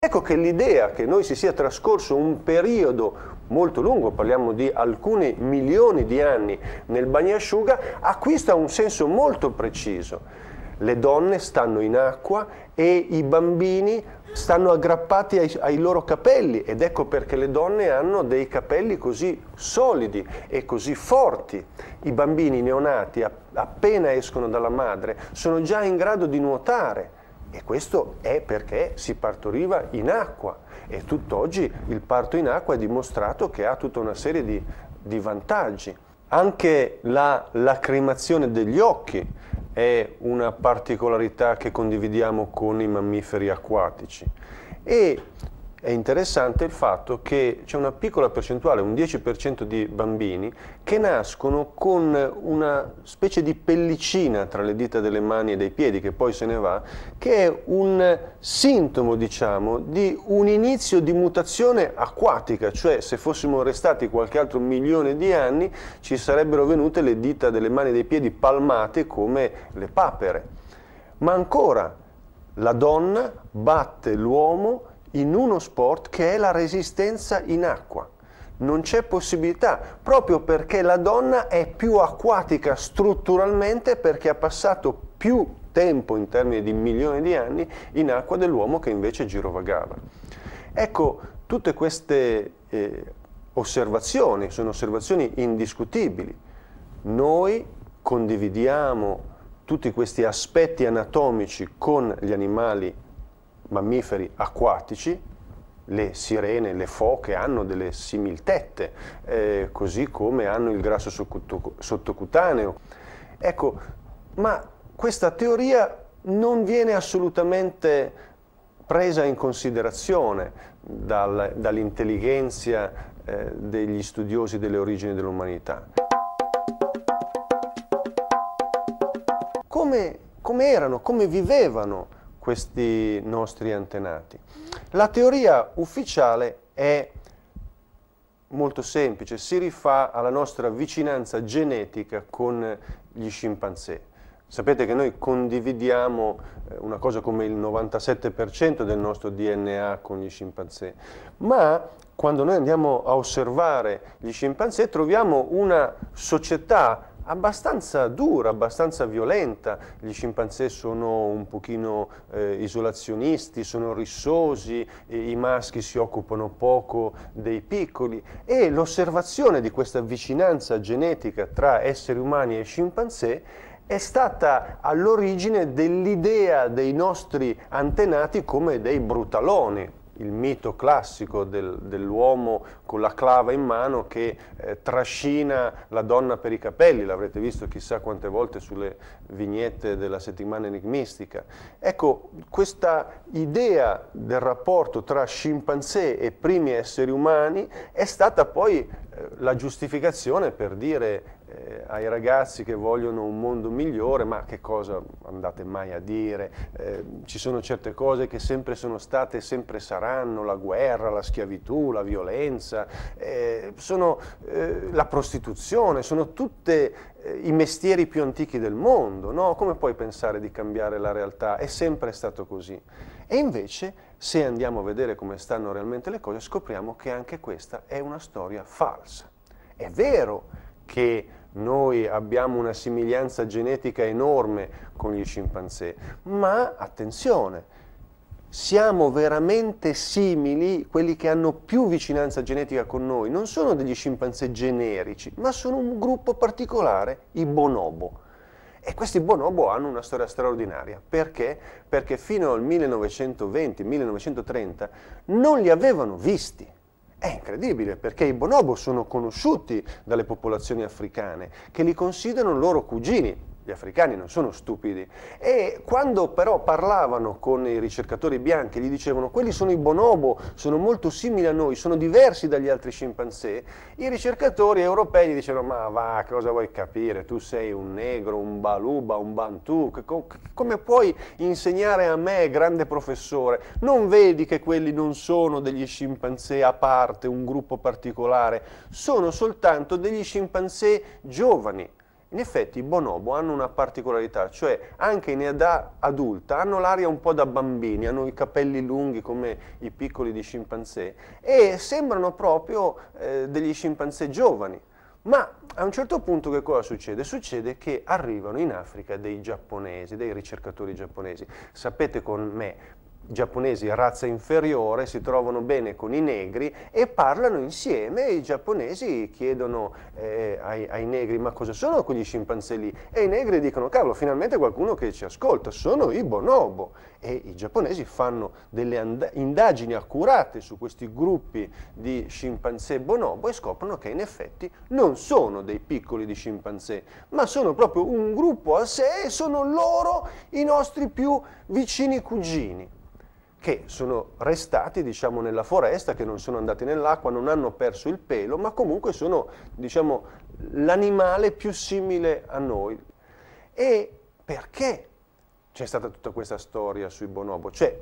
Ecco che l'idea che noi si sia trascorso un periodo molto lungo, parliamo di alcuni milioni di anni nel bagnasciuga, acquista un senso molto preciso. Le donne stanno in acqua e i bambini stanno aggrappati ai, ai loro capelli ed ecco perché le donne hanno dei capelli così solidi e così forti. I bambini neonati appena escono dalla madre sono già in grado di nuotare e questo è perché si partoriva in acqua e tutt'oggi il parto in acqua è dimostrato che ha tutta una serie di, di vantaggi. Anche la lacrimazione degli occhi è una particolarità che condividiamo con i mammiferi acquatici e è interessante il fatto che c'è una piccola percentuale, un 10% di bambini, che nascono con una specie di pellicina tra le dita delle mani e dei piedi, che poi se ne va, che è un sintomo, diciamo, di un inizio di mutazione acquatica, cioè se fossimo restati qualche altro milione di anni ci sarebbero venute le dita delle mani e dei piedi palmate come le papere. Ma ancora, la donna batte l'uomo in uno sport che è la resistenza in acqua. Non c'è possibilità, proprio perché la donna è più acquatica strutturalmente perché ha passato più tempo in termini di milioni di anni in acqua dell'uomo che invece girovagava. Ecco, tutte queste eh, osservazioni sono osservazioni indiscutibili. Noi condividiamo tutti questi aspetti anatomici con gli animali mammiferi acquatici, le sirene, le foche hanno delle similtette, eh, così come hanno il grasso sottocutaneo. Ecco, ma questa teoria non viene assolutamente presa in considerazione dal, dall'intelligenza eh, degli studiosi delle origini dell'umanità. Come, come erano, come vivevano questi nostri antenati. La teoria ufficiale è molto semplice, si rifà alla nostra vicinanza genetica con gli scimpanzé. Sapete che noi condividiamo eh, una cosa come il 97% del nostro DNA con gli scimpanzé, ma quando noi andiamo a osservare gli scimpanzé troviamo una società abbastanza dura, abbastanza violenta. Gli scimpanzé sono un pochino eh, isolazionisti, sono rissosi, i maschi si occupano poco dei piccoli e l'osservazione di questa vicinanza genetica tra esseri umani e scimpanzé è stata all'origine dell'idea dei nostri antenati come dei brutaloni, il mito classico del, dell'uomo con la clava in mano che eh, trascina la donna per i capelli, l'avrete visto chissà quante volte sulle vignette della settimana enigmistica. Ecco, questa idea del rapporto tra scimpanzé e primi esseri umani è stata poi eh, la giustificazione per dire eh, ai ragazzi che vogliono un mondo migliore, ma che cosa andate mai a dire? Eh, ci sono certe cose che sempre sono state e sempre saranno, la guerra, la schiavitù, la violenza, eh, sono, eh, la prostituzione, sono tutti eh, i mestieri più antichi del mondo, no? Come puoi pensare di cambiare la realtà? È sempre stato così. E invece, se andiamo a vedere come stanno realmente le cose, scopriamo che anche questa è una storia falsa. È vero che noi abbiamo una somiglianza genetica enorme con gli scimpanzé, ma attenzione, siamo veramente simili, quelli che hanno più vicinanza genetica con noi, non sono degli scimpanzé generici, ma sono un gruppo particolare, i bonobo. E questi bonobo hanno una storia straordinaria. Perché? Perché fino al 1920-1930 non li avevano visti. È incredibile perché i bonobo sono conosciuti dalle popolazioni africane che li considerano loro cugini. Gli africani non sono stupidi. E quando però parlavano con i ricercatori bianchi, gli dicevano quelli sono i bonobo, sono molto simili a noi, sono diversi dagli altri scimpanzé, i ricercatori europei gli dicevano ma va, cosa vuoi capire, tu sei un negro, un baluba, un bantu, come puoi insegnare a me, grande professore, non vedi che quelli non sono degli scimpanzé a parte, un gruppo particolare, sono soltanto degli scimpanzé giovani, in effetti i bonobo hanno una particolarità, cioè anche in età adulta hanno l'aria un po' da bambini, hanno i capelli lunghi come i piccoli di scimpanzé e sembrano proprio eh, degli scimpanzé giovani. Ma a un certo punto che cosa succede? Succede che arrivano in Africa dei giapponesi, dei ricercatori giapponesi. Sapete con me giapponesi razza inferiore si trovano bene con i negri e parlano insieme e i giapponesi chiedono eh, ai, ai, negri ma cosa sono quegli scimpanzé lì e i negri dicono cavolo finalmente qualcuno che ci ascolta sono i bonobo e i giapponesi fanno delle indagini accurate su questi gruppi di scimpanzé bonobo e scoprono che in effetti non sono dei piccoli di scimpanzé ma sono proprio un gruppo a sé e sono loro i nostri più vicini cugini che sono restati diciamo, nella foresta, che non sono andati nell'acqua, non hanno perso il pelo, ma comunque sono diciamo, l'animale più simile a noi. E perché c'è stata tutta questa storia sui bonobo? Cioè,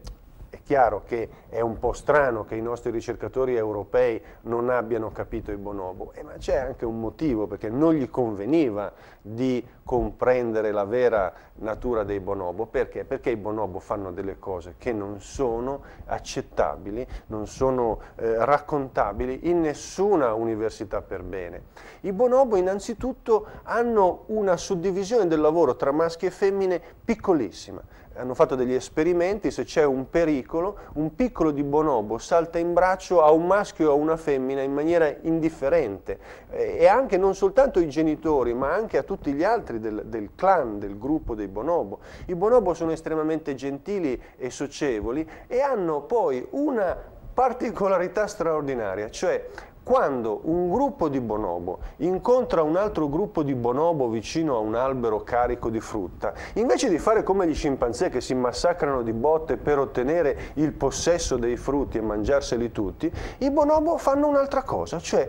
chiaro che è un po' strano che i nostri ricercatori europei non abbiano capito i bonobo, eh, ma c'è anche un motivo perché non gli conveniva di comprendere la vera natura dei bonobo, perché? Perché i bonobo fanno delle cose che non sono accettabili, non sono eh, raccontabili in nessuna università per bene. I bonobo innanzitutto hanno una suddivisione del lavoro tra maschi e femmine piccolissima hanno fatto degli esperimenti, se c'è un pericolo, un piccolo di bonobo salta in braccio a un maschio o a una femmina in maniera indifferente eh, e anche non soltanto ai genitori ma anche a tutti gli altri del, del clan, del gruppo dei bonobo. I bonobo sono estremamente gentili e socievoli e hanno poi una particolarità straordinaria, cioè quando un gruppo di bonobo incontra un altro gruppo di bonobo vicino a un albero carico di frutta, invece di fare come gli scimpanzé che si massacrano di botte per ottenere il possesso dei frutti e mangiarseli tutti, i bonobo fanno un'altra cosa, cioè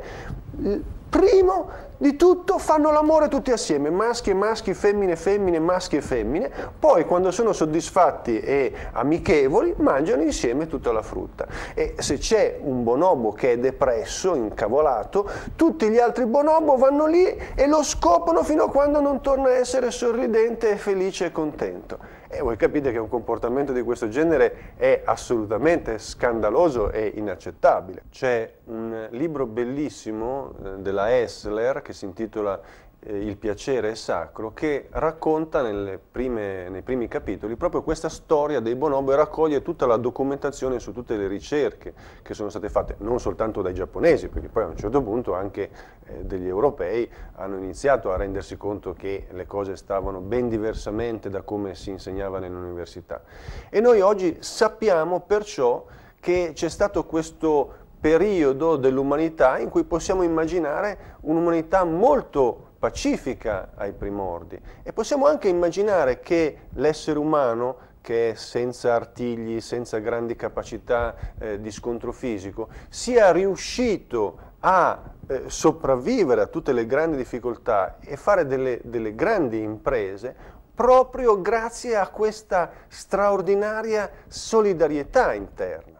primo di tutto fanno l'amore tutti assieme, maschi e maschi, femmine e femmine, maschi e femmine, poi quando sono soddisfatti e amichevoli mangiano insieme tutta la frutta. E se c'è un bonobo che è depresso, incavolato, tutti gli altri bonobo vanno lì e lo scoprono fino a quando non torna a essere sorridente, felice e contento. E voi capite che un comportamento di questo genere è assolutamente scandaloso e inaccettabile. C'è un libro bellissimo eh, della Essler che si intitola eh, Il piacere è sacro, che racconta prime, nei primi capitoli proprio questa storia dei bonobo e raccoglie tutta la documentazione su tutte le ricerche che sono state fatte, non soltanto dai giapponesi, perché poi a un certo punto anche eh, degli europei hanno iniziato a rendersi conto che le cose stavano ben diversamente da come si insegnava nell'università. E noi oggi sappiamo perciò che c'è stato questo periodo dell'umanità in cui possiamo immaginare un'umanità molto pacifica ai primordi e possiamo anche immaginare che l'essere umano che è senza artigli, senza grandi capacità eh, di scontro fisico, sia riuscito a eh, sopravvivere a tutte le grandi difficoltà e fare delle, delle grandi imprese proprio grazie a questa straordinaria solidarietà interna.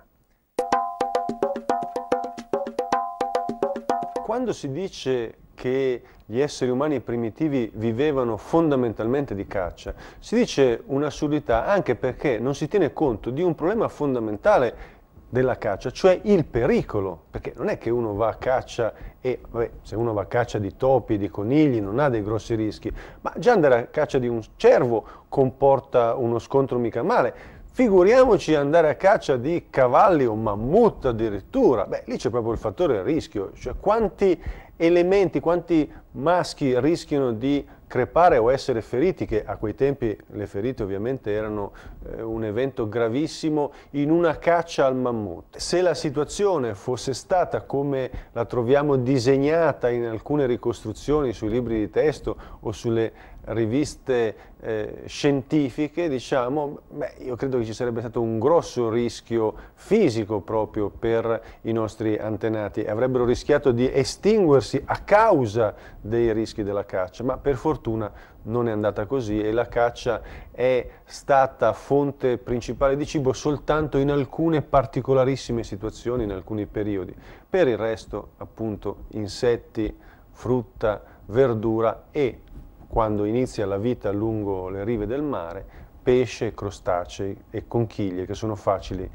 Quando si dice che gli esseri umani primitivi vivevano fondamentalmente di caccia, si dice un'assurdità anche perché non si tiene conto di un problema fondamentale della caccia, cioè il pericolo, perché non è che uno va a caccia e vabbè, se uno va a caccia di topi, di conigli, non ha dei grossi rischi, ma già andare a caccia di un cervo comporta uno scontro mica male. Figuriamoci andare a caccia di cavalli o mammut addirittura. Beh, lì c'è proprio il fattore rischio, cioè quanti elementi, quanti maschi rischiano di crepare o essere feriti, che a quei tempi le ferite ovviamente erano eh, un evento gravissimo, in una caccia al mammut. Se la situazione fosse stata come la troviamo disegnata in alcune ricostruzioni sui libri di testo o sulle riviste eh, scientifiche, diciamo, beh, io credo che ci sarebbe stato un grosso rischio fisico proprio per i nostri antenati, avrebbero rischiato di estinguersi a causa dei rischi della caccia, ma per fortuna non è andata così e la caccia è stata fonte principale di cibo soltanto in alcune particolarissime situazioni, in alcuni periodi. Per il resto, appunto, insetti, frutta, verdura e quando inizia la vita lungo le rive del mare, pesce, crostacei e conchiglie che sono facili